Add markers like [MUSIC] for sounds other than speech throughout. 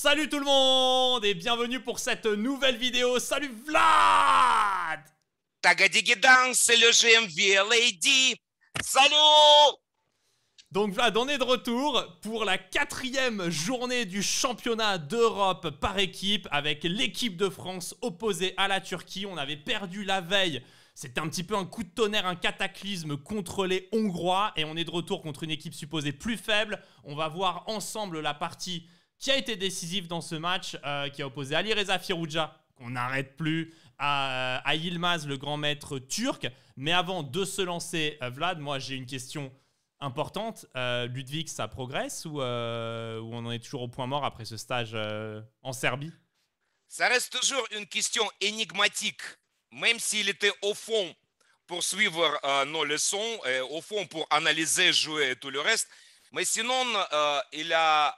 Salut tout le monde et bienvenue pour cette nouvelle vidéo. Salut Vlad Tagadigidang, c'est le GMV Lady. Salut donc Vlad, on est de retour pour la quatrième journée du championnat d'Europe par équipe avec l'équipe de France opposée à la Turquie. On avait perdu la veille c'était un petit peu un coup de tonnerre, un cataclysme contre les Hongrois. Et on est de retour contre une équipe supposée plus faible. On va voir ensemble la partie qui a été décisif dans ce match, euh, qui a opposé Ali Reza Firouja, qu'on n'arrête plus, à, euh, ilmaz le grand maître turc. Mais avant de se lancer, euh, Vlad, moi j'ai une question importante. Ludwig, ça progresse ou, ou, on en est toujours au point mort après ce stage en Serbie Ça reste toujours une question énigmatique, même s'il était au fond pour suivre nos leçons, au fond pour analyser, jouer et tout le reste. Mais sinon, il a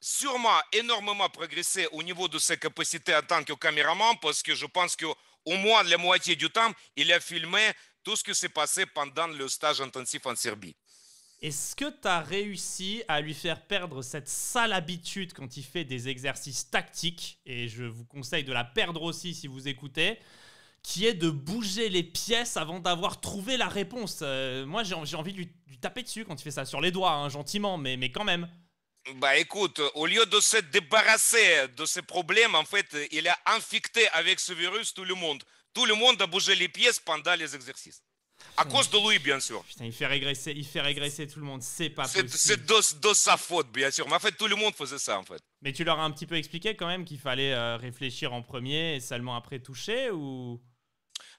sûrement énormément progressé au niveau de ses capacités en tant que caméraman parce que je pense qu'au moins la moitié du temps, il a filmé tout ce qui s'est passé pendant le stage intensif en Serbie. Est-ce que tu as réussi à lui faire perdre cette sale habitude quand il fait des exercices tactiques Et je vous conseille de la perdre aussi si vous écoutez qui est de bouger les pièces avant d'avoir trouvé la réponse. Euh, moi, j'ai envie de lui, taper dessus quand il fait ça, sur les doigts, hein, gentiment, mais, mais quand même. Bah écoute, au lieu de se débarrasser de ces problèmes, en fait, il a infecté avec ce virus tout le monde. Tout le monde a bougé les pièces pendant les exercices. À cause de lui, bien sûr. Putain, il fait régresser, il fait régresser tout le monde. C'est pas possible. C'est de, sa faute, bien sûr. Mais en fait, tout le monde faisait ça, en fait. Mais tu leur as un petit peu expliqué quand même qu'il fallait euh, réfléchir en premier et seulement après toucher ou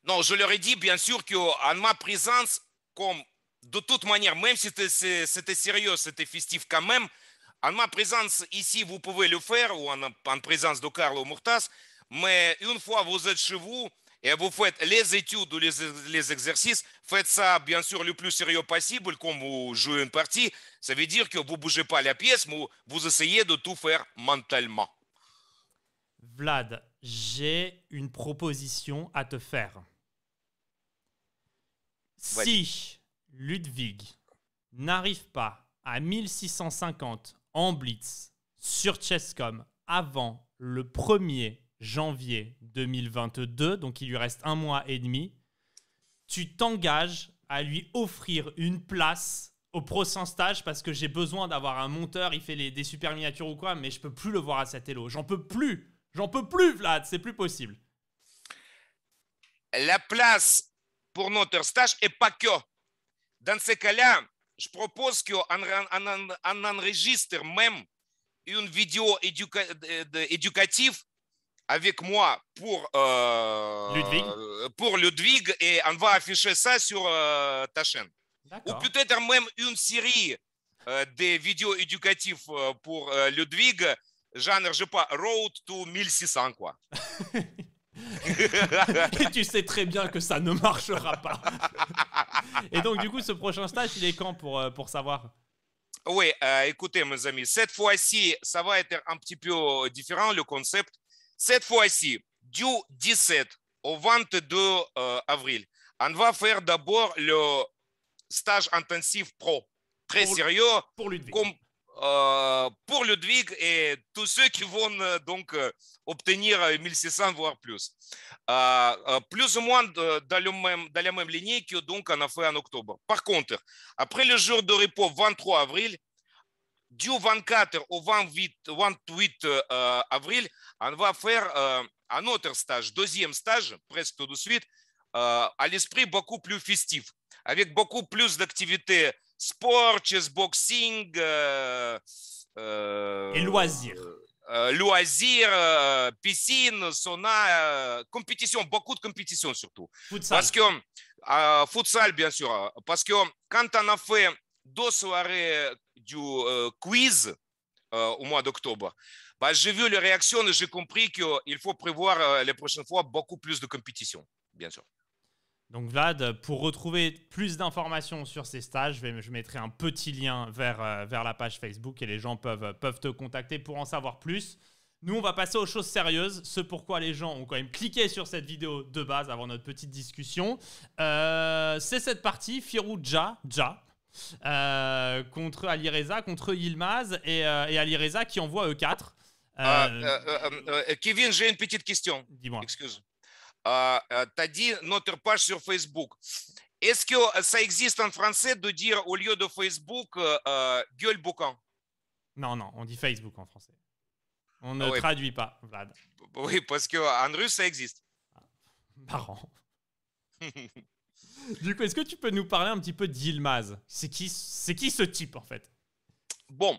Non, je leur ai dit, bien sûr, qu'en ma présence, comme de toute manière, même si c'était sérieux, c'était festif quand même, en ma présence ici, vous pouvez le faire, ou en, en présence de Carlo Murtas, mais une fois vous êtes chez vous et vous faites les études ou les, les exercices, faites ça bien sûr le plus sérieux possible, comme vous jouez une partie, ça veut dire que vous ne bougez pas la pièce, mais vous essayez de tout faire mentalement. Vlad, j'ai une proposition à te faire. Si Ludwig n'arrive pas à 1650 en blitz sur Chesscom avant le 1er janvier 2022, donc il lui reste un mois et demi, tu t'engages à lui offrir une place au prochain stage parce que j'ai besoin d'avoir un monteur, il fait des super miniatures ou quoi, mais je peux plus le voir à cet élo. J'en peux plus J'en peux plus, Vlad C'est plus possible La place pour notre stage est pas que. Dans ces cas-là, je propose qu'on en, enregistre même une vidéo éducative avec moi pour, euh, Ludwig. pour Ludwig et on va afficher ça sur euh, ta chaîne. Ou peut-être même une série euh, de vidéos éducatives pour Ludwig, genre, je sais pas, Road to 1600, quoi. [LAUGHS] tu sais très bien que ça ne marchera pas. [LAUGHS] Et donc, du coup, ce prochain stage, il est quand pour, euh, pour savoir Oui, euh, écoutez, mes amis, cette fois-ci, ça va être un petit peu euh, différent le concept. Cette fois-ci, du 17 au 22 avril, on va faire d'abord le stage intensif pro, très sérieux, pour Ludwig. Euh, pour Ludwig et tous ceux qui vont euh, donc euh, obtenir 1600 voire plus. Plus ou moins dans, la même lignée que donc a fait en octobre. Par contre, après le jour de repos 23 avril, du 24 au 28, avril, on va faire un autre stage, deuxième stage, presque tout de suite, à l'esprit beaucoup plus festif, avec beaucoup plus d'activités sport, boxing, euh, euh, Et loisirs. Euh, loisirs, piscine, sauna, compétition, beaucoup de compétitions surtout. Futsal. Parce que, futsal, bien sûr, parce que quand on a fait deux soirées du quiz au mois d'octobre, bah, j'ai vu les réactions et j'ai compris qu'il faut prévoir les prochaines fois beaucoup plus de compétition, bien sûr. Donc Vlad, pour retrouver plus d'informations sur ces stages, je, mettrai un petit lien vers, euh, vers, la page Facebook et les gens peuvent, peuvent, te contacter pour en savoir plus. Nous, on va passer aux choses sérieuses, ce pourquoi les gens ont quand même cliqué sur cette vidéo de base avant notre petite discussion. Euh, c'est cette partie, Firou Ja, euh, contre Alireza, contre Ilmaz et, et Alireza qui envoie E4. Ah, Kevin, j'ai une petite question. Dis-moi. Excuse dit notre page sur Facebook. Est-ce que ça existe en français de dire au lieu de Facebook euh, gueule Non, non, on dit Facebook en français. On ah ne traduit pas, Vlad. Oui, parce qu'en russe, ça existe. Ah, marrant. [LAUGHS] du coup, est-ce que tu peux nous parler un petit peu d'Ilmaz C'est qui, qui ce type en fait Bon,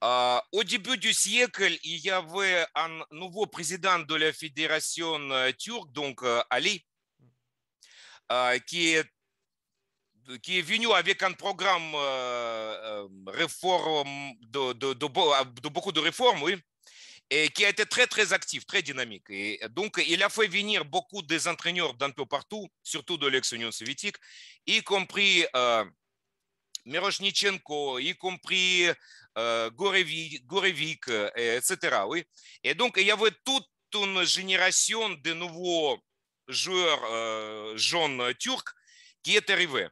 au début du siècle, il y avait un nouveau président de la fédération э, turque, donc Ali, qui est, qui venu avec un programme э, э, de, de, beaucoup de réformes, et qui a été très, très actif, très dynamique. donc, il a fait venir beaucoup des entraîneurs d'un peu partout, surtout de l'ex-Union soviétique, y compris... Euh, Miroshnichenko, y compris Gorevic, э, э, э, etc. Oui. Et donc, il y avait toute une génération de nouveaux joueurs jeunes turcs qui est arrivé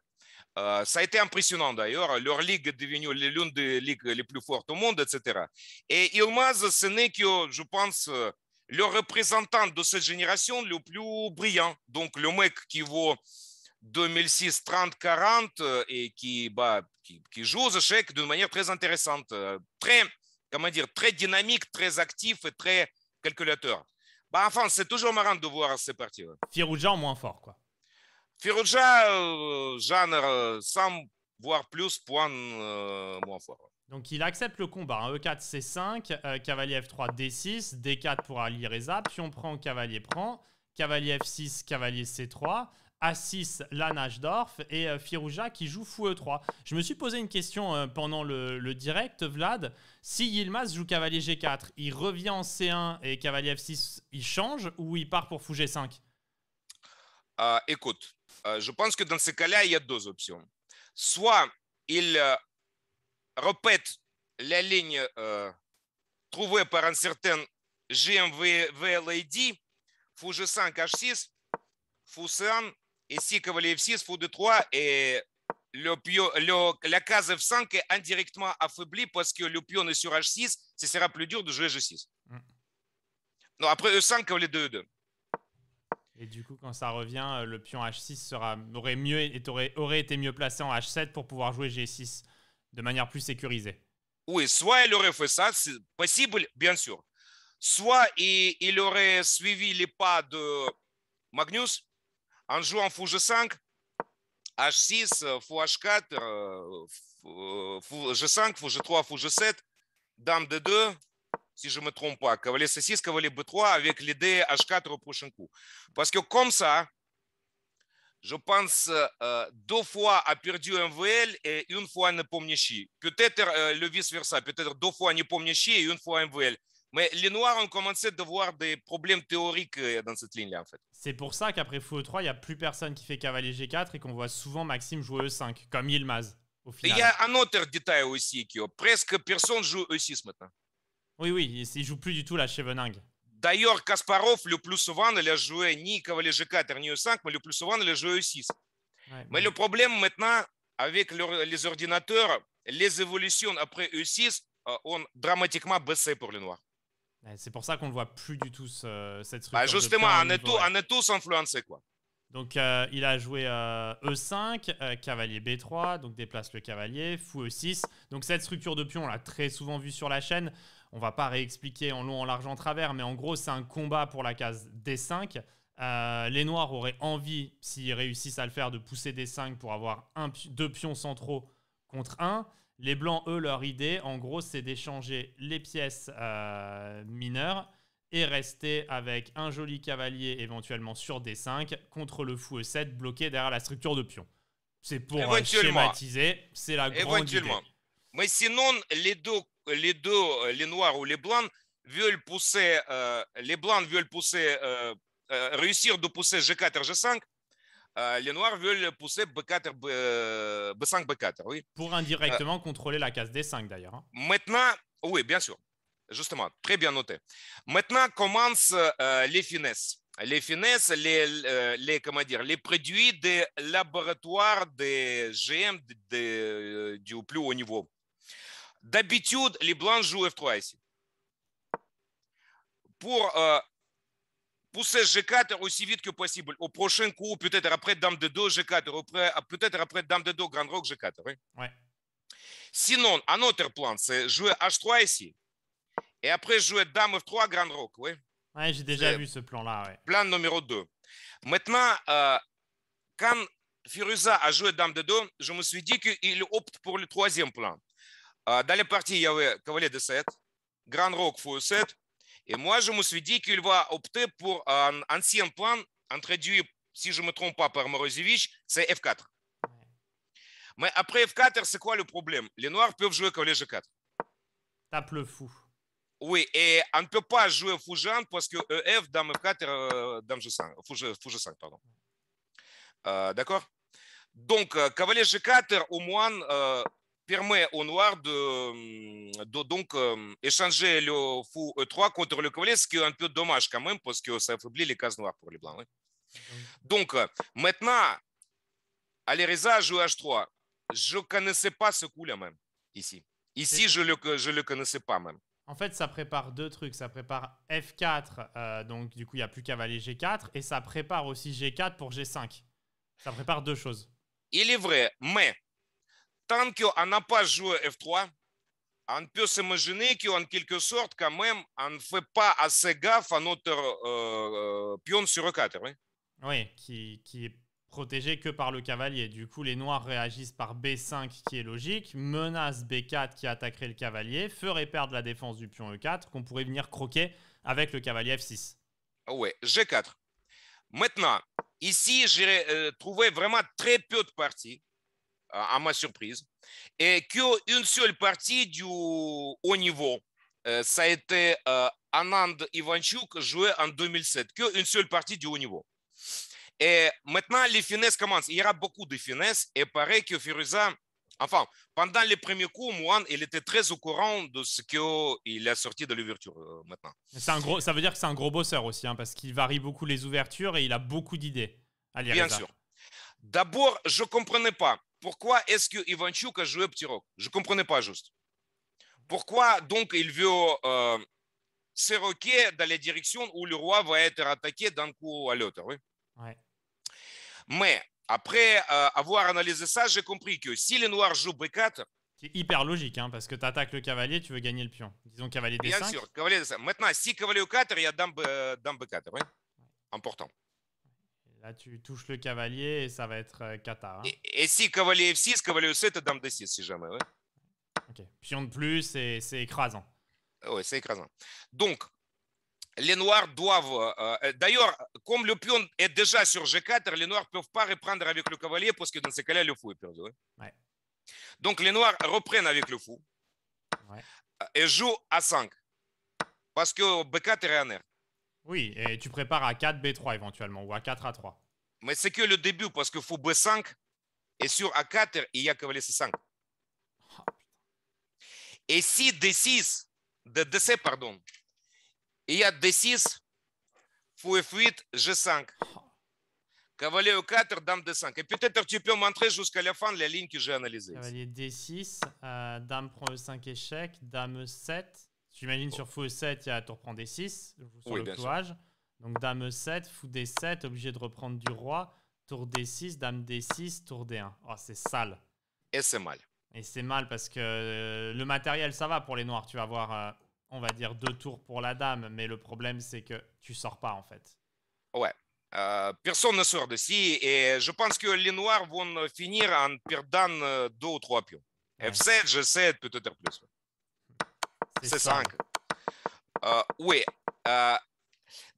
Ça a été impressionnant d'ailleurs. Leur ligue est devenue l'une des ligues les plus fortes au monde, etc. Et Ilmaz, ce n'est que, je pense, euh, le représentant de cette génération le plus brillant. Donc, le mec qui vaut 2006, 30, 40 et qui, bah, qui, joue aux échecs d'une manière très intéressante, euh, très, comment dire, très dynamique, très actif et très calculateur. Bah, enfin, c'est toujours marrant de voir ces parties. Firouja en moins fort, quoi. Firouja, genre, euh, euh, sans voir plus, point moins fort. Donc il accepte le combat. E4, hein. e C5, cavalier F3, D6, D4 pour allier Reza, on prend, cavalier prend, cavalier F6, cavalier C3. A6 Lanashdorf et euh, Firouja qui joue fou E3. Je me suis posé une question euh, pendant le, direct, Vlad. Si Yilmaz joue cavalier G4, il revient en C1 et cavalier F6, il change ou il part pour fou G5 euh, Écoute, je pense que dans ce cas-là, il y a deux options. Soit il répète la ligne trouvée par un certain VLAD, fou G5, H6, C1, ici, cavalier F6, fou 2 3 et le la case F5 est indirectement affaiblie parce que le pion est sur H6, ce sera plus dur de jouer G6. Mm. Non, après E5, cavalier 2 2 Et du coup, quand ça revient, euh, le pion H6 sera, aurait, mieux, aurait, aurait été mieux placé en H7 pour pouvoir jouer G6 de manière plus sécurisée. Oui, soit il aurait fait ça, c'est possible, bien sûr. Soit il, il aurait suivi les pas de Magnus en jouant fou G5, H6, fou 4 fou G5, fou G3, fou G7, dame D2, si je ne me trompe pas, cavalier C6, cavalier B3 avec l'idée H4 au prochain coup. Parce que comme ça, je pense, euh, deux fois a perdu MVL et une fois Nepomniachtchi. Peut-être euh, le vice-versa, peut-être deux fois ne Nepomniachtchi et une fois MVL. Mais les Noirs ont commencé à voir des problèmes théoriques euh, dans cette ligne-là, en fait. C'est pour ça qu'après Fou 3, e il n'y a plus personne qui fait cavalier G4 et qu'on voit souvent Maxime jouer E5, comme Yilmaz, au final. Il y a un autre détail aussi, qui presque personne joue E6 maintenant. Oui, oui, il joue plus du tout la Cheveningue. D'ailleurs, Kasparov, le plus souvent, il a joué ni cavalier G4, ni E5, mais le plus souvent, il a joué E6. mais le problème maintenant, avec les ordinateurs, les évolutions après E6 euh, ont dramatiquement baissé pour les Noirs. C'est pour ça qu'on ne voit plus du tout cette structure. Bah justement, on est, quoi. Donc, euh, il a joué E5, euh, e euh, cavalier B3, donc déplace le cavalier, fou E6. Donc, cette structure de pions on l'a très souvent vue sur la chaîne. On va pas réexpliquer en long, en large, en travers, mais en gros, c'est un combat pour la case D5. les Noirs auraient envie, s'ils réussissent à le faire, de pousser D5 pour avoir deux pions centraux contre un. Les Blancs, eux, leur idée, en gros, c'est d'échanger les pièces euh, mineures et rester avec un joli cavalier éventuellement sur D5 contre le fou E7 bloqué derrière la structure de pion. C'est pour euh, schématiser, c'est la grande idée. Mais sinon, les deux, les deux, les noirs ou les blancs veulent pousser, euh, les blancs veulent pousser, réussir de pousser G4, G5 euh, les Noirs veulent pousser B4, B, 5 B4, euh, oui. Pour indirectement contrôler la case D5 d'ailleurs. Hein. Maintenant, oui, bien sûr. Justement, très bien noté. Maintenant commencent euh, les finesses. Les finesses, les, les, comment dire, les produits des laboratoires des GM de, du plus haut niveau. D'habitude, les Blancs jouent F3 ici. Pour pousser G4 aussi vite que possible. Au prochain coup, peut-être après Dame de 2, G4, peut-être après Dame de 2, Grand Rock, G4. Sinon, un autre plan, c'est jouer H3 ici. Et après jouer Dame F3, Grand Rock. Oui. j'ai déjà vu ce plan-là. Plan numéro 2. Maintenant, euh, quand Firuza a joué Dame de 2, je me suis dit qu'il opte pour le troisième plan. Euh, dans la partie, il y avait Cavalier de 7, Grand Rock, Fou 7, et moi, je me suis dit qu'il va opter pour un ancien plan introduit, si je ne me trompe pas, par Morozevich, c'est F4. Mais après F4, c'est quoi le problème Les Noirs peuvent jouer cavalier G4. Tape le fou. Oui, et on ne peut pas jouer fou Jean parce que EF, dame F4, euh, dame G5, euh, pardon. Euh, d'accord Donc, cavalier G4, au moins, permet au noir de, euh, donc euh, échanger le fou E3 contre le cavalier, ce qui est un peu dommage quand même, parce que ça affaiblit les cases noires pour les blancs. Hein. Mhm. Donc, maintenant, euh, maintenant, Alireza joue H3. Je ne connaissais pas ce coup-là même, ici. Ici, je ne le, je le connaissais pas même. En fait, ça prépare deux trucs. Ça prépare F4, donc du coup, il n'y a plus cavalier G4, et ça prépare aussi G4 pour G5. Ça prépare deux choses. Il est vrai, mais tant qu'on n'a pas joué F3, on peut s'imaginer qu'en quelque sorte, quand même, on ne fait pas assez gaffe à notre pion sur E4. Oui, oui qui, qui, est protégé que par le cavalier. Du coup, les noirs réagissent par B5, qui est logique, menace B4 qui attaquerait le cavalier, ferait perdre la défense du pion E4, qu'on pourrait venir croquer avec le cavalier F6. Oui, G4. Maintenant, ici, j'ai euh, trouvé vraiment très peu de parties euh, à ma surprise, et qu'une seule partie du haut niveau, euh, ça a été euh, Anand Ivanchuk joué en 2007, qu'une seule partie du haut niveau. Et maintenant, les finesses commencent. Il y aura beaucoup de finesses. Et pareil que Firuza, enfin, pendant les premiers coups, Mohan, il était très au courant de ce qu'il a sorti de l'ouverture maintenant. Un gros, ça veut dire que c'est un gros bosseur aussi, hein, parce qu'il varie beaucoup les ouvertures et il a beaucoup d'idées. Bien sûr. D'abord, je ne comprenais pas pourquoi est-ce que Ivanchuk a joué petit rock Je ne comprenais pas juste. Pourquoi donc il veut euh, s'éroquer dans la direction où le roi va être attaqué d'un coup à l'autre oui Mais après euh, avoir analysé ça, j'ai compris que si les noirs jouent B4, c'est hyper logique, hein, parce que tu attaques le cavalier, tu veux gagner le pion. Disons cavalier D5. Bien sûr, cavalier D5. Maintenant, si cavalier au 4 il y a dame, euh, B4, oui. Important. Là, tu touches le cavalier et ça va être Qatar. Euh, hein. Et, si cavalier F6, cavalier f 7 et dame 6 si jamais, Ok. Pion de plus, c'est écrasant. Ah oui, c'est écrasant. Donc, les Noirs doivent... Euh, euh, d'ailleurs, comme le pion est déjà sur G4, les Noirs ne peuvent pas reprendre avec le cavalier parce que dans ce cas-là, le fou est perdu. Donc, les Noirs reprennent avec le fou et jouent à 5 parce que B4 est en R. Oui, et tu prépares à 4 B3 éventuellement, ou à 4 A3. Mais c'est que le début, parce que faut B5, et sur A4, il y a cavalier C5. Ah, et si D6, de 7 pardon, il y a D6, faut F8, G5. Cavalier E4, dame D5. Et peut-être tu peux montrer jusqu'à la fin la ligne que j'ai analysée. Cavalier D6, euh, dame prend E5 échec, dame E7. J'imagine sur fou 7, il y a, tour prend des 6 sur oui, le clouage. Donc dame 7 fou des 7 obligé de reprendre du roi, tour D6, dame D6, tour D1. Oh, c'est sale. Et c'est mal. Et c'est mal parce que euh, le matériel, ça va pour les noirs. Tu vas avoir, euh, on va dire, deux tours pour la dame, mais le problème, c'est que tu sors pas en fait. Ouais. Euh, personne ne sort de d'ici et je pense que les noirs vont finir en perdant deux ou trois pions. F7, G7, peut-être plus. C'est 5. Euh, oui. Euh,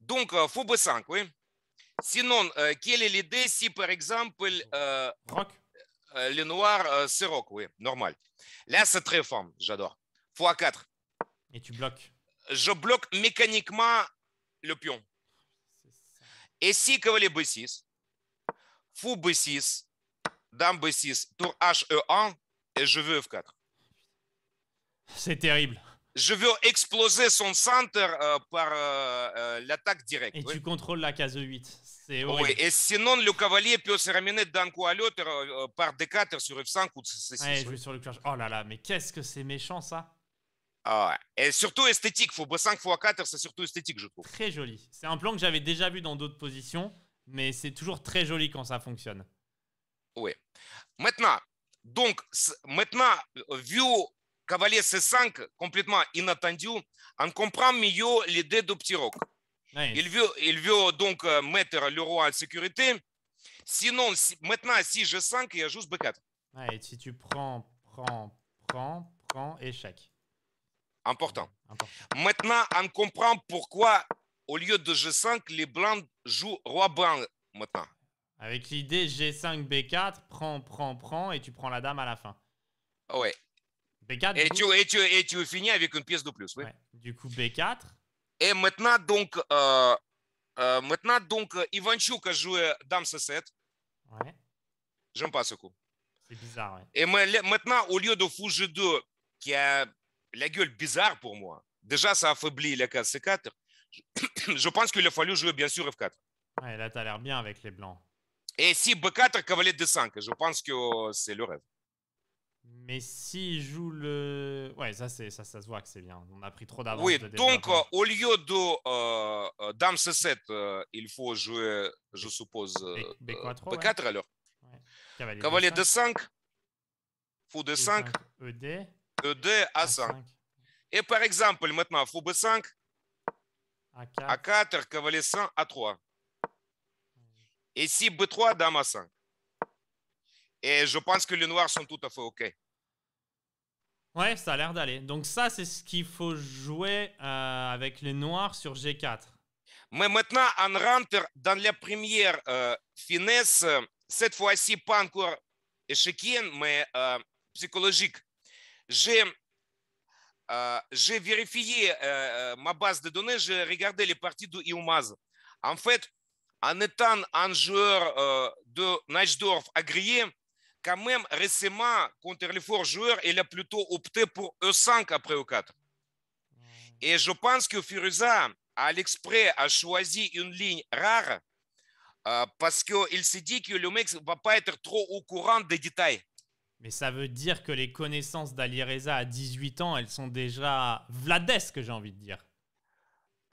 donc, euh, faut B5, oui. Sinon, quelle est l'idée si, par exemple, Rock. le noir, c'est rock, oui, normal. Là, c'est très fort, j'adore. x4. Et tu bloques. Je bloque mécaniquement le pion. Et si cavalier B6, fou B6, dame B6, tour H, 1 e et je veux F4. C'est terrible je veux exploser son centre euh, par euh, euh, l'attaque directe. Et tu contrôles la case 8. C'est oui, et sinon, le cavalier peut se ramener d'un coup à l'autre par D4 sur F5 ou sur le clash. Oh là là, mais qu'est-ce que c'est méchant ça ah Et surtout esthétique, faut 5 fois 4, c'est surtout esthétique, je trouve. Très joli. C'est un plan que j'avais déjà vu dans d'autres positions, mais c'est toujours très joli quand ça fonctionne. Oui. Maintenant, donc, maintenant, vu cavalier C5 complètement inattendu, on comprend mieux l'idée de petit roc. Il, veut, il donc euh, mettre le roi en sécurité. Sinon, maintenant, si G5, il y a juste B4. et si tu prends, prends, prends, prends, échec. Important. Important. Maintenant, on comprend pourquoi, au lieu de G5, les blancs jouent roi blanc maintenant. Avec l'idée G5, B4, prends, prends, prends, et tu prends la dame à la fin. Ouais, et, tu, et, tu, et tu finis avec une pièce de plus. Du coup, B4. Et maintenant, donc, euh, euh, maintenant, donc euh, Ivanchuk a joué Dame C7. J'aime pas ce coup. C'est bizarre. Et maintenant, au lieu de fou G2, qui a la gueule bizarre pour moi, déjà ça affaiblit la case C4. Je pense qu'il a fallu jouer bien sûr F4. là, tu l'air bien avec les blancs. Et si B4, cavalier D5, je pense que euh, c'est le rêve. Mais s'il joue le. Ouais, ça, ça, ça se voit que c'est bien. On a pris trop d'avance. Oui, donc euh, au lieu de euh, euh, Dame C7, il faut jouer, je suppose, B, 4 alors. Ouais. Cavalier, Cavalier D5, Fou D5, ED, ED A5. Et par exemple, maintenant, Fou B5, A4, A4 Cavalier 100, A3. Et si B3, Dame A5. Et je pense que les Noirs sont tout à fait OK. Ouais, ça a l'air d'aller. Donc ça, c'est ce qu'il faut jouer euh, avec les Noirs sur G4. Mais maintenant, en rentre dans la première euh, finesse, cette fois-ci pas encore échiquienne, mais euh, psychologique. J'ai vérifié ma base de données, j'ai regardé les parties de En fait, en étant un joueur de Najdorf agréé, quand même récemment contre les forts joueurs, il a plutôt opté pour E5 après E4. Hmm. Et je pense que Firuza, à l'exprès, a choisi une ligne rare euh, parce qu'il s'est dit que le mec ne va pas être trop au courant des détails. Mais ça veut dire que les connaissances d'Ali Reza à 18 ans, elles sont déjà que j'ai envie de dire.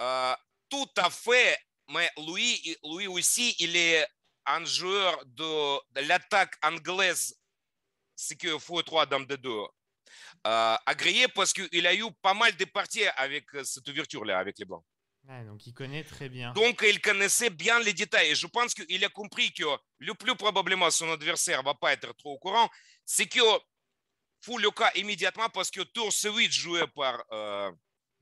Euh, tout à fait, mais lui aussi, il est un joueur de, l'attaque anglaise, c'est que faut trois dames de deux, agréé parce qu'il a eu pas mal de parties avec euh, cette ouverture-là, avec les Blancs. donc il connaît très bien. Donc il connaissait bien les détails. je pense qu'il a compris que le plus probablement son adversaire va pas être trop au courant. C'est que faut le cas immédiatement parce que tour 8 joué par. Euh...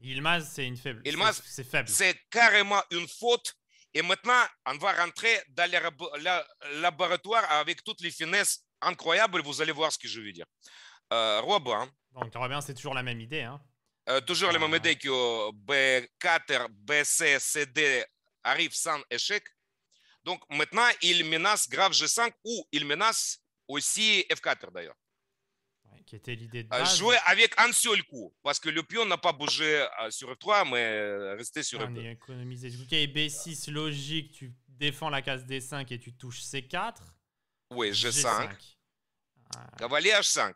Ilmaz, c'est une faible. Ilmaz, c'est faible. C'est carrément une faute et maintenant, on va rentrer dans le laboratoire avec toutes les finesses incroyables. Vous allez voir ce que je veux dire. Euh, Robin. Hein. c'est toujours la même idée. Hein. Euh, toujours la même euh, idée que B4, BC, CD arrivent sans échec. Donc, maintenant, il menace Grave G5 ou il menace aussi F4 d'ailleurs l'idée de euh, Jouer avec un seul coup, parce que le pion n'a pas bougé euh, sur F3, mais euh, resté sur f ah, Ok, B6, logique, tu défends la case D5 et tu touches C4. Oui, G5. Ah. Cavalier H5.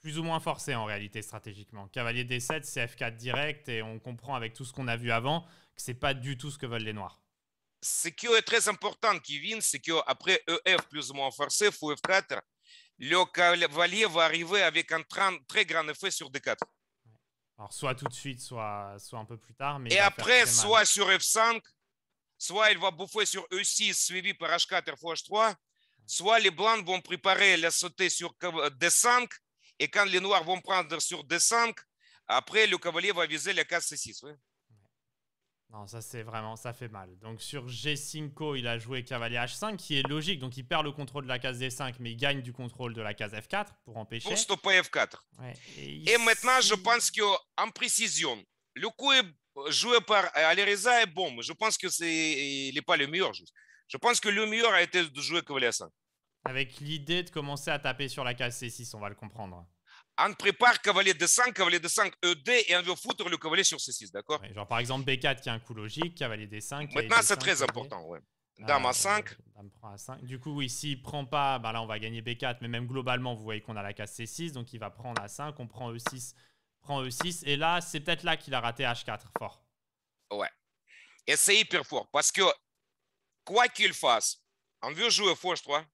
Plus ou moins forcé en réalité stratégiquement. Cavalier D7, cf 4 direct et on comprend avec tout ce qu'on a vu avant que c'est pas du tout ce que veulent les Noirs. Ce qui est très important, Kevin, c'est qu'après EF plus ou moins forcé, fou F4, le cavalier va arriver avec un très grand effet sur D4. Alors, soit tout de suite, soit, soit un peu plus tard. Et après, soit sur F5, soit il va bouffer sur E6 suivi par H4 3 soit les blancs vont préparer la sauter sur D5, et quand les noirs vont prendre sur D5, après le cavalier va viser la case C6. Non, ça c'est vraiment, ça fait mal. Donc sur G5, il a joué cavalier H5, qui est logique. Donc il perd le contrôle de la case D5, mais il gagne du contrôle de la case F4 pour empêcher. Pour stopper F4. et, maintenant, je pense qu'en précision, le coup joué par euh, Alireza est bon, mais je pense que c'est, il n'est pas le meilleur. Je pense que le meilleur a été de jouer cavalier h 5 Avec l'idée de commencer à taper sur la case C6, on va le comprendre on prépare cavalier D5, cavalier D5, ED, et on veut foutre le cavalier sur C6, d'accord Genre par exemple B4 qui est un coup logique, cavalier D5. Maintenant, c'est très important, ouais. Ah, dame à 5. Dame prend 5. Du coup, ici il prend pas, ben là on va gagner B4, mais même globalement, vous voyez qu'on a la case C6, donc il va prendre à 5, on prend E6, prend E6, et là, c'est peut-être là qu'il a raté H4 fort. Ouais. Et c'est hyper fort, parce que quoi qu'il fasse, on veut jouer je 3.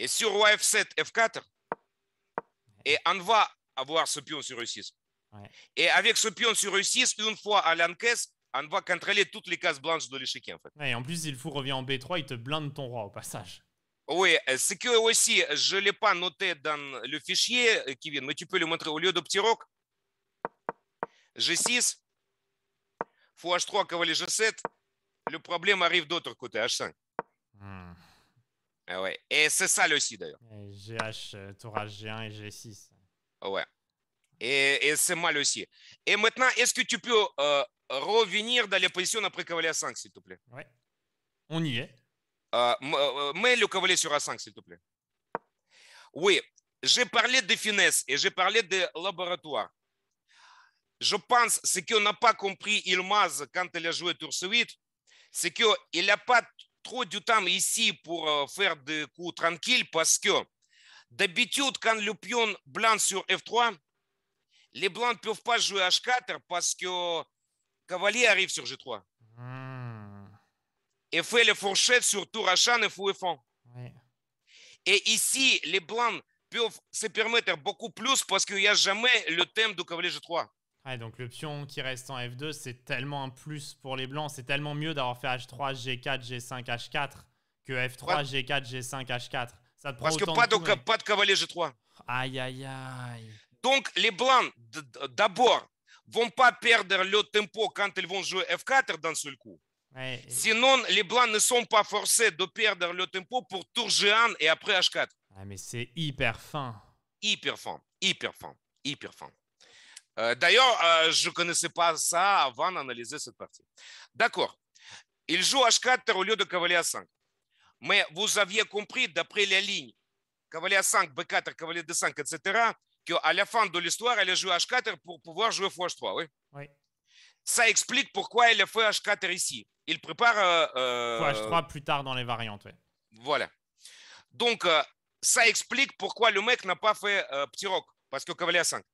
Et sur F7, F4, et on va avoir ce pion sur E6. Et avec ce pion sur E6, une fois à l'encaisse, on va contrôler toutes les cases blanches de l'échiquier. En fait. et en plus, il faut revenir revient en B3, il te blinde ton roi au passage. Oui, ce que aussi, je ne l'ai pas noté dans le fichier, euh, Kevin, mais tu peux le montrer. Au lieu de petit roc, G6, fou H3, G7, le problème arrive d'autre côté, H5. Ah et c'est ça aussi d'ailleurs. GH HG1 et G6. Euh, ah ouais. Et, c'est mal aussi. Et maintenant, est-ce que tu peux euh, revenir dans les positions après cavalier à 5, s'il te plaît Ouais. On y est. Euh, euh mets le cavalier sur A5, s'il te plaît. Oui, j'ai parlé de finesse et j'ai parlé de laboratoire. Je pense ce qu'on n'a pas compris Ilmaz quand il a joué Tour 8, c'est qu'il n'a pas trop du temps ici pour euh, faire des coups tranquilles parce que d'habitude, quand le pion blanc sur F3, les blancs ne peuvent pas jouer H4 parce que cavalier arrive sur G3. Hmm. Et fait les fourchettes sur tour H1 et fou et Et ici, les blancs peuvent se permettre beaucoup plus parce qu'il n'y a jamais le thème du cavalier G3. Ah, donc le pion qui reste en F2, c'est tellement un plus pour les blancs, c'est tellement mieux d'avoir fait H3, G4, G5, H4 que F3, G4, G5, H4. Ça te Parce que pas de, hein. pas de cavalier G3. Aïe, aïe, aïe. Donc les blancs, d'abord, vont pas perdre le tempo quand ils vont jouer F4 d'un seul coup. Sinon, les blancs ne sont pas forcés de perdre le tempo pour tour G1 et après H4. Ah, mais c'est hyper fin. Hyper fin, hyper fin, hyper fin. Euh, d'ailleurs, euh, je ne connaissais pas ça avant d'analyser cette partie. D'accord. Il joue H4 au lieu de cavalier à 5. Mais vous aviez compris, d'après la ligne, cavalier à 5, B4, cavalier D5, etc., qu'à la fin de l'histoire, elle a joué H4 pour pouvoir jouer H3. Oui. Ça explique pourquoi il a fait H4 ici. Il prépare. Euh, 3 euh, plus tard dans les variantes. Oui. Voilà. Donc, ça explique pourquoi le mec n'a pas fait petit rock. parce que cavalier à 5.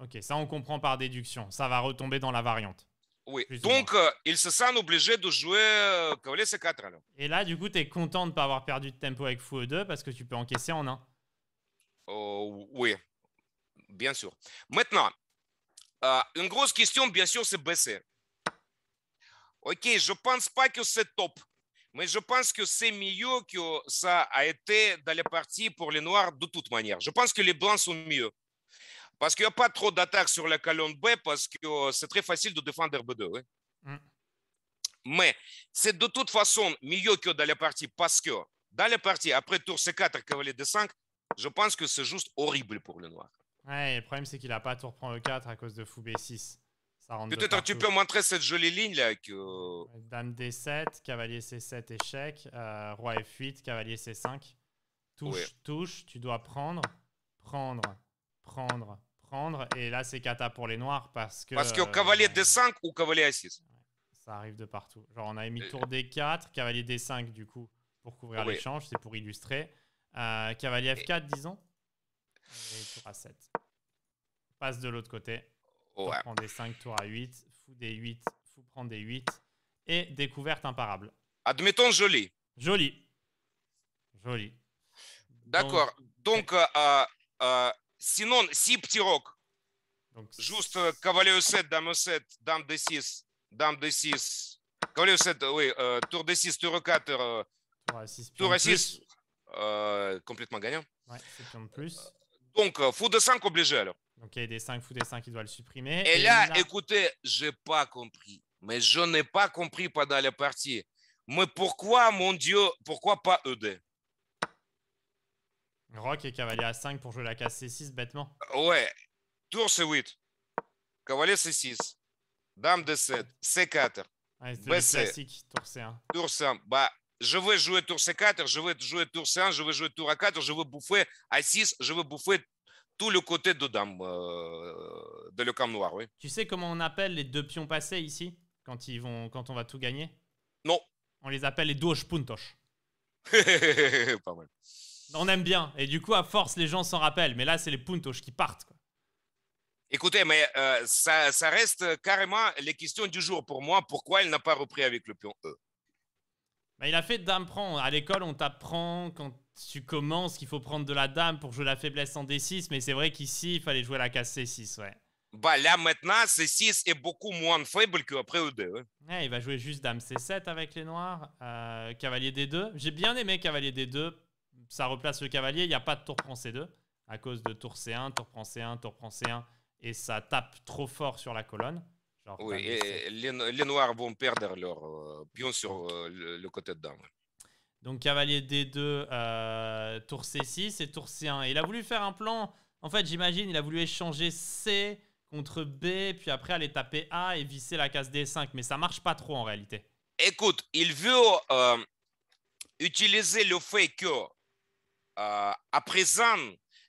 Ok, ça on comprend par déduction. Ça va retomber dans la variante. Oui. Donc, il euh, ils se sent obligés de jouer euh, cavalier c Et là, du coup, tu es content de ne pas avoir perdu de tempo avec fou 2 e parce que tu peux encaisser en 1. oui, bien sûr. Maintenant, euh, une grosse question, bien sûr, c'est BC. Ok, je ne pense pas que c'est top. Mais je pense que c'est mieux que ça a été dans les parties pour les Noirs de toute manière. Je pense que les Blancs sont mieux. Parce qu'il n'y a pas trop d'attaques sur la colonne B parce que euh, c'est très facile de défendre b 2 hein. mm. Mais c'est de toute façon mieux que dans la partie parce que dans la partie après tour C4, cavalier D5, je pense que c'est juste horrible pour le noir. Ouais, le problème c'est qu'il n'a pas tour prend E4 à cause de fou B6. Peut-être tu peux montrer cette jolie ligne là. Que... Euh, Dame D7, cavalier C7, échec, euh, roi F8, cavalier C5. Touche, touche, tu dois prendre, prendre, prendre, et là, c'est cata pour les noirs parce que. Parce que cavalier euh, D5 ou cavalier A6. Ça arrive de partout. Genre, on a émis tour D4, cavalier D5 du coup, pour couvrir l'échange, c'est pour illustrer. Euh, cavalier F4, disons. tour A7. Passe de l'autre côté. Ouais. Prend D5, tour A8, fou D8, fou prend D8. Et découverte imparable. Admettons joli. Joli. Joli. D'accord. Donc, Donc euh, Sinon, Sip rock. Juste cavalier 7, dame 7, dame D6, dame D6. Cavalier 7, oui, tour D6, tour 4, tour à 6 complètement gagnant. Ouais, de plus. Э, donc, fou de 5 obligé alors. Ok, des 5, fou des 5, il doit le supprimer. Э, Et, là, écoutez, écoutez, n'ai pas compris. Mais je n'ai pas compris pendant la partie. Mais pourquoi, mon Dieu, pourquoi pas ED Rock et cavalier à 5 pour jouer la case C6 bêtement. Ouais. Tour C8. Cavalier C6. Dame D7. C4. Ouais, c'est classique, tour C1. Tour C1. Bah, je veux jouer tour C4, je veux jouer tour C1, je veux jouer tour A4, je veux bouffer A6, je veux bouffer tout le côté de dame euh, de le camp noir, Tu sais comment on appelle les deux pions passés ici quand ils vont quand on va tout gagner Non. On les appelle les dos puntos. [LAUGHS] Pas mal. On aime bien. Et du coup, à force, les gens s'en rappellent. Mais là, c'est les puntos qui partent. Quoi. Écoutez, mais euh, ça, reste euh, carrément les questions du jour pour moi. Pourquoi il n'a pas repris avec le pion E bah, Il a fait dame prend. À l'école, on t'apprend quand tu commences qu'il faut prendre de la dame pour jouer la faiblesse en D6. Mais c'est vrai qu'ici, il fallait jouer la case C6. Ouais. Bah là maintenant, C6 est beaucoup moins faible qu'après E2. il va jouer juste dame C7 avec les noirs. Euh, cavalier D2. J'ai bien aimé cavalier D2 ça replace le cavalier. Il n'y a pas de tour prend C2 à cause de tour C1, tour prend C1, tour prend C1. Et ça tape trop fort sur la colonne. oui, et les, noirs vont perdre leur euh, pion sur euh, le, côté de dame. Donc cavalier D2, euh, tour C6 et tour C1. il a voulu faire un plan. En fait, j'imagine, il a voulu échanger C contre B, puis après aller taper A et visser la case D5. Mais ça marche pas trop en réalité. Écoute, il veut utiliser le fait que à présent,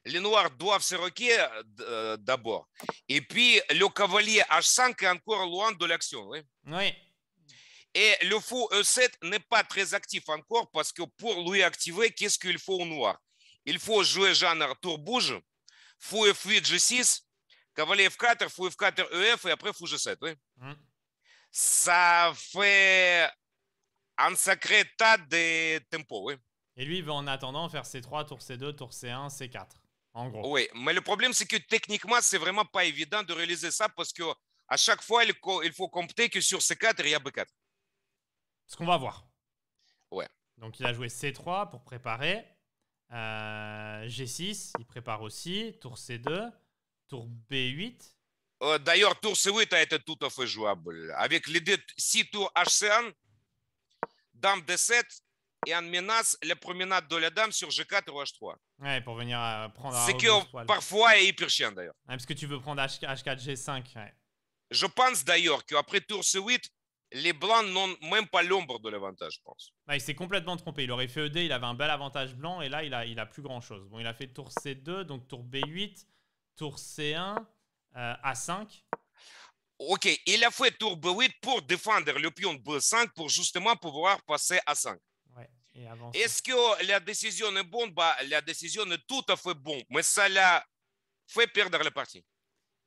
les Noirs doivent se requer d'abord. Et puis, le cavalier H5 est encore loin de l'action. Oui. oui. Et le fou E7 n'est pas très actif encore parce que pour lui activer, qu'est-ce qu'il faut au noir Il faut jouer genre tour bouge, fou F8, G6, cavalier F4, fou F4, EF et après fou G7. Oui. Mm. Ça fait un sacré tas de tempo. Oui. Et lui, en attendant faire C3, tour C2, tour C1, C4. En gros. Oui, mais le problème, c'est que techniquement, c'est vraiment pas évident de réaliser ça parce que à chaque fois, il faut compter que sur C4, il y a B4. Ce qu'on va voir. Ouais. Donc, il a joué C3 pour préparer. Euh, G6, il prépare aussi. Tour C2, tour B8. Euh, d'ailleurs, tour C8 a été tout à fait jouable. Avec l'idée, si tour H1, dame D7, et menace, la promenade de la dame sur G4 ou H3. Ouais, pour venir euh, prendre. C'est que parfois est hyper chiant d'ailleurs. Ouais, parce que tu veux prendre H4, G5. Je pense d'ailleurs qu'après tour C8, les blancs n'ont même pas l'ombre de l'avantage, je pense. Bah, il s'est complètement trompé. Il aurait fait ED, il avait un bel avantage blanc et là, il a, il a plus grand chose. Bon, il a fait tour C2, donc tour B8, tour C1, euh, A5. Ok, il a fait tour B8 pour défendre le pion B5 pour justement pouvoir passer A5. Est-ce que la décision est bonne bah, La décision est tout à fait bonne, mais ça l'a fait perdre la partie.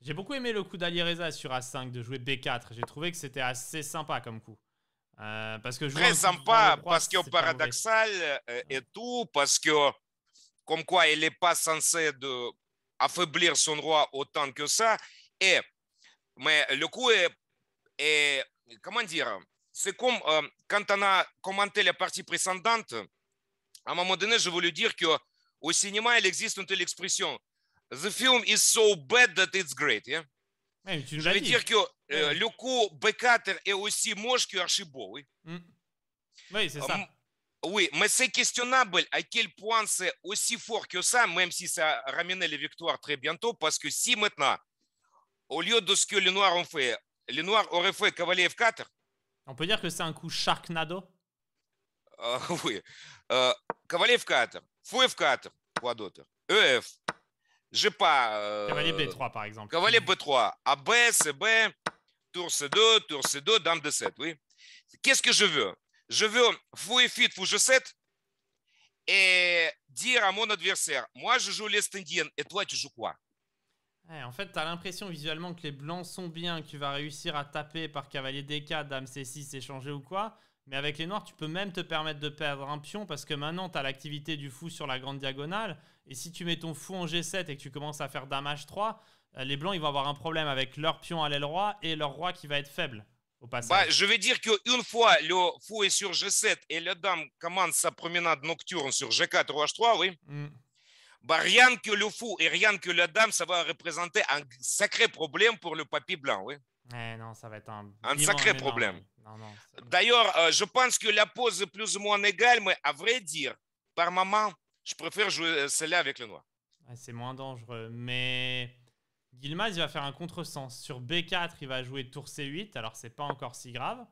J'ai beaucoup aimé le coup Reza sur A5 de jouer B4. J'ai trouvé que c'était assez sympa comme coup. Euh, parce que Très sympa, parce que paradoxal euh, et tout, parce que comme quoi il n'est pas censé affaiblir son roi autant que ça. Et, mais le coup est, est comment dire, c'est comme euh, quand on a commenté la partie précédente, à un moment donné, je voulais dire que au cinéma, il existe une telle expression. The film is so bad that it's great. Yeah? Hein. je veux dire que euh, le coup B4 est aussi moche que Archibald. Oui, mm. oui c'est ça. Euh, oui, mais c'est questionnable à quel point c'est aussi fort que ça, même si ça ramène les victoires très bientôt, parce que si maintenant, au lieu de ce que les Noirs ont fait, les Noirs auraient fait cavalier F4, on peut dire que c'est un coup Sharknado euh, [LAUGHS] Oui. Euh, cavalier F4, Fou F4, quoi d'autre EF. je J'ai pas. Euh, cavalier B3, par exemple. Cavalier B3, AB, CB, tour C2, tour C2, dame D7, oui. Qu'est-ce que je veux Je veux Fou F8, Fou G7 et dire à mon adversaire Moi, je joue l'estendien. et toi, tu joues quoi en fait, tu as l'impression visuellement que les blancs sont bien, que tu vas réussir à taper par cavalier D4, dame C6, échanger ou quoi. Mais avec les noirs, tu peux même te permettre de perdre un pion parce que maintenant, tu as l'activité du fou sur la grande diagonale. Et si tu mets ton fou en G7 et que tu commences à faire dame H3, euh, les blancs, ils vont avoir un problème avec leur pion à l'aile roi et leur roi qui va être faible. Au passage. Bah, je vais dire qu'une fois le fou est sur G7 et la dame commence sa promenade nocturne sur G4 ou H3, oui. Mm. Bah, rien que le fou et rien que la dame, ça va représenter un sacré problème pour le papy blanc, oui. Eh non, ça va être un, sacré problème. D'ailleurs, euh, je pense que la pose est plus ou moins égale, mais à vrai dire, par moment, je préfère jouer euh, celle-là avec le noir. c'est moins dangereux, mais Gilmaz, il va faire un contresens. Sur B4, il va jouer tour C8, alors c'est pas encore si grave.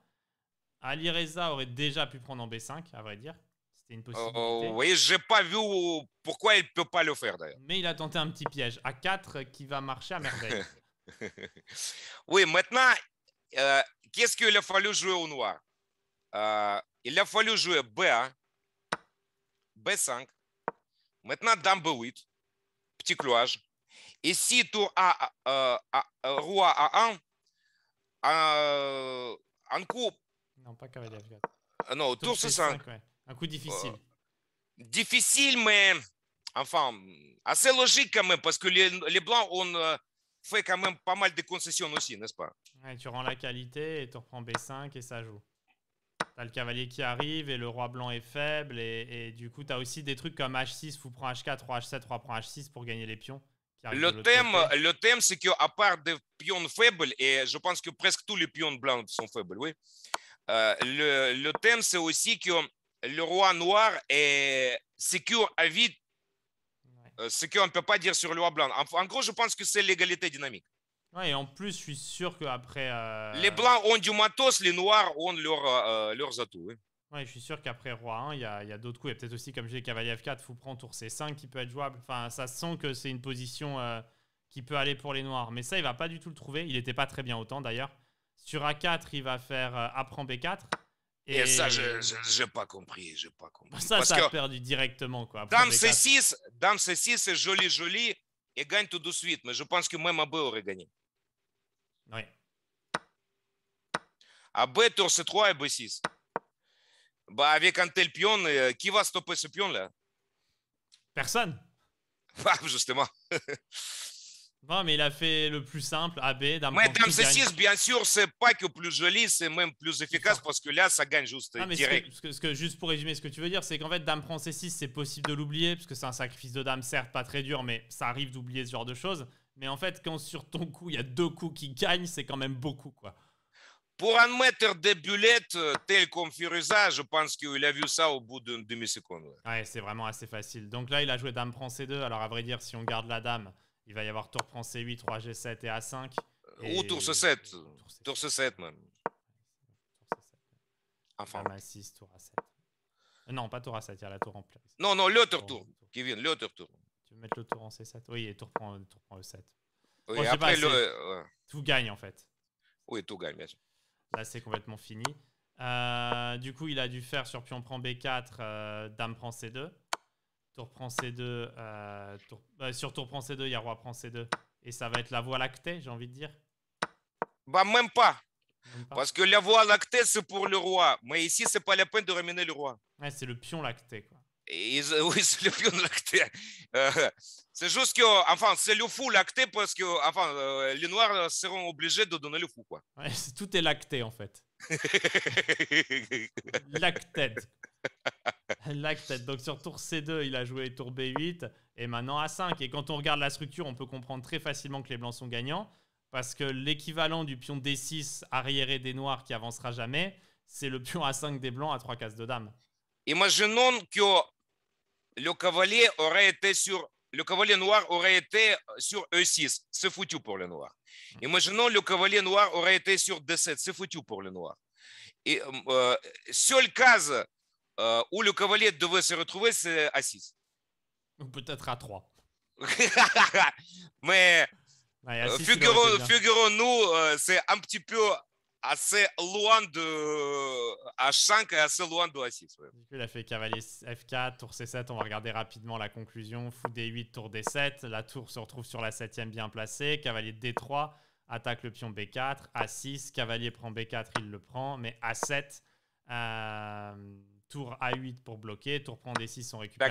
Ali Reza aurait déjà pu prendre en B5, à vrai dire. C'est une euh, possibilité. oui, j'ai pas vu pourquoi il peut pas le faire d'ailleurs. Mais il a tenté un petit piège à 4 qui va marcher à merveille. [LAUGHS] oui, maintenant, euh, qu'est-ce qu'il a fallu jouer au noir euh, Il a fallu jouer B1, B5, maintenant Dame B8, petit cloage Et si tour A, a, Roi A1, un, coup. Non, pas cavalier f non, tour, C5. Un coup difficile. Euh, difficile, mais enfin, assez logique quand même, parce que les, Blancs, on euh, fait quand même pas mal de concessions aussi, n'est-ce pas Tu rends la qualité et tu reprends B5 et ça joue. as le cavalier qui arrive et le roi blanc est faible. Et, du coup, tu as aussi des trucs comme H6, fou prend H4, roi H7, roi prend H6 pour gagner les pions. Le thème, le thème, c'est qu'à part des pions faibles, et je pense que presque tous les pions blancs sont faibles, oui. Euh, le, thème, c'est aussi que le roi noir est secure à vide, euh, ce qu'on ne peut pas dire sur le roi blanc. En, gros, je pense que c'est l'égalité dynamique. Ouais, et en plus, je suis sûr qu'après. Euh, les blancs ont du matos, les noirs ont leur, euh, leurs atouts. Ouais, je suis sûr qu'après Roi 1, il y a, d'autres coups. et peut-être aussi, comme j'ai Cavalier F4, Fou prend Tour C5 qui peut être jouable. Enfin, ça sent que c'est une position qui peut aller pour les noirs. Mais ça, il va pas du tout le trouver. Il n'était pas très bien autant d'ailleurs. Sur A4, il va faire prend B4. Et, ça, je n'ai euh, pas compris. pas compris. Ça, Parce ça a perdu directement. Quoi, dame C6, dame C6, c'est joli, joli, et gagne tout de suite. Mais je pense que même AB aurait gagné. Oui. AB, tour C3 et B6. Bah, avec un tel pion, euh, qui va stopper ce pion-là Personne. [LAUGHS] Bah, justement. [LAUGHS] Non, mais il a fait le plus simple, AB. Mais c 6 bien sûr, c'est pas que plus joli, c'est même plus efficace parce que là, ça gagne juste mais que, juste pour résumer, ce que tu veux dire, c'est qu'en fait, Dame prend C6, c'est possible de l'oublier parce que c'est un sacrifice de Dame, certes pas très dur, mais ça arrive d'oublier ce genre de choses. Mais en fait, quand sur ton coup, il y a deux coups qui gagnent, c'est quand même beaucoup, quoi. Pour un des de bullettes euh, tel comme Firuza, je pense qu'il a vu ça au bout d'une demi-seconde. Ouais, c'est vraiment assez facile. Donc là, il a joué Dame prend C2. Alors, à vrai dire, si on garde la Dame il va y avoir tour prend C8, 3 G7 et A5. Ou tour C7. Tour C7, même. Tour C7. Enfin. A6, tour A7. Euh, non, pas tour A7, il y a la tour en place. Non, non, l'autre tour, Kevin, l'autre tour. Tu veux mettre le tour en C7 Oui, et tour prend, tour prend E7. après, le... Tout gagne, en fait. Oui, tout gagne, bien sûr. Là, c'est complètement fini. Euh, du coup, il a dû faire sur pion prend B4, euh, dame prend C2. Euh, euh, sur tour prend C2, il y a roi prend C2. Et ça va être la voie lactée, j'ai envie de dire. Bah, même pas. Parce que la voie lactée, c'est pour le roi. Mais ici, c'est pas la peine de ramener le roi. Ouais, c'est le pion lacté. Quoi. Et, [LAUGHS] oui, c'est le pion lacté. Euh, c'est juste que, enfin, c'est le fou lacté parce que, enfin, les noirs seront obligés de donner le fou. Quoi. tout est lacté en fait. [LAUGHS] Donc sur tour C2, il a joué tour B8 et maintenant A5. Et quand on regarde la structure, on peut comprendre très facilement que les blancs sont gagnants parce que l'équivalent du pion D6 arriéré des noirs qui avancera jamais, c'est le pion A5 des blancs à trois cases de dame. Imaginons que le cavalier aurait été sur le cavalier noir aurait été sur E6, c'est foutu pour le noir. Imaginons le cavalier noir aurait été sur D7, c'est foutu pour le noir. Et euh, seule case euh, où le cavalier devait se retrouver, c'est a 6. Ou peut-être a [LAUGHS] 3. Mais euh, figurons-nous, euh, c'est un petit peu assez loin de a 5 et assez loin de A6. Il a fait cavalier F4, tour C7. On va regarder rapidement la conclusion. Fou D8, tour D7. La tour se retrouve sur la 7 bien placée. Cavalier D3, attaque le pion B4. A6, cavalier prend B4, il le prend. Mais A7. Euh tour A8 pour bloquer, tour prend D6, on récupère.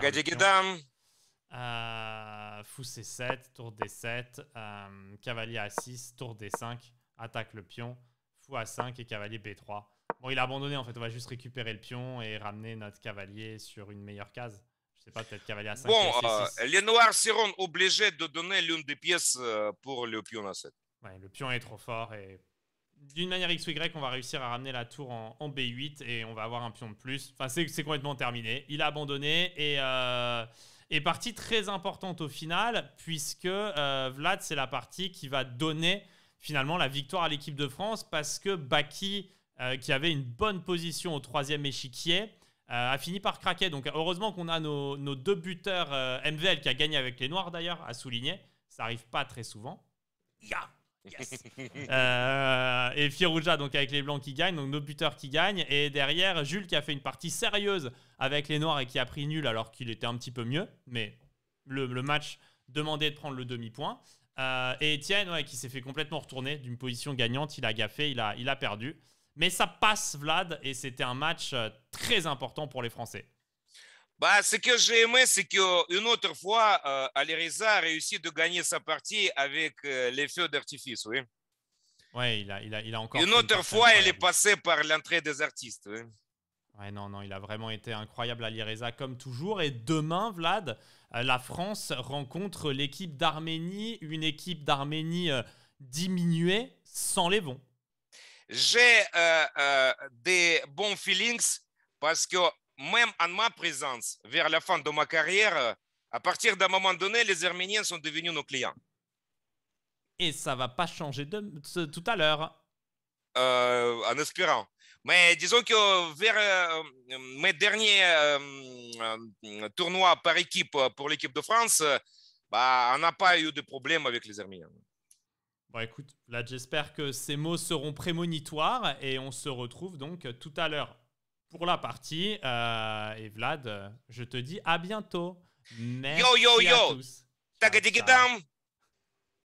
Euh, fou C7, tour D7, euh, cavalier A6, tour D5, attaque le pion, fou A5 et cavalier B3. Bon, il a abandonné en fait, on va juste récupérer le pion et ramener notre cavalier sur une meilleure case. Je sais pas, peut-être cavalier A5. Bon, euh, les noirs seront obligés de donner l'une des pièces euh, pour le pion à 7 Ouais, le pion est trop fort et d'une manière X ou Y, on va réussir à ramener la tour en, B8 et on va avoir un pion de plus. Enfin, c'est complètement terminé. Il a abandonné et euh, partie très importante au final, puisque euh, Vlad, c'est la partie qui va donner finalement la victoire à l'équipe de France, parce que Baki, euh, qui avait une bonne position au troisième échiquier, a fini par craquer. Donc heureusement qu'on a nos, deux buteurs, MVL qui a gagné avec les Noirs d'ailleurs, à souligner. Ça arrive pas très souvent. ya [LAUGHS] Euh, et Firouja donc avec les blancs qui gagnent, donc nos buteurs qui gagnent. Et derrière, Jules qui a fait une partie sérieuse avec les noirs et qui a pris nul alors qu'il était un petit peu mieux. Mais le, match demandait de prendre le demi-point. Euh, et Etienne ouais, qui s'est fait complètement retourner d'une position gagnante, il a gaffé, il a, il a perdu. Mais ça passe Vlad et c'était un match euh, très important pour les Français. Bah, ce que j'ai aimé, c'est qu'une autre fois, euh, Alireza a réussi de gagner sa partie avec euh, les feux d'artifice, oui. il a, a, encore. Une autre fois, elle est passée par l'entrée des artistes, oui. Ouais, non, non, il a vraiment été incroyable à comme toujours. Et demain, Vlad, euh, la France rencontre l'équipe d'Arménie, une équipe d'Arménie euh, diminuée sans les bons. J'ai des bons feelings parce que même en ma présence, vers la fin de ma carrière, euh, à partir d'un moment donné, les Arméniens sont devenus nos clients. Et ça va pas changer de, tout à l'heure. Euh, en espérant. Mais disons que vers euh, mes derniers tournois par équipe pour l'équipe de France, bah, on n'a pas eu de problème avec les Arméniens. Bon, écoute, là, j'espère que ces mots seront prémonitoires et on se retrouve donc tout à l'heure pour la partie. Euh, et Vlad, euh, je te dis à bientôt. Merci yo, yo, yo. à tous.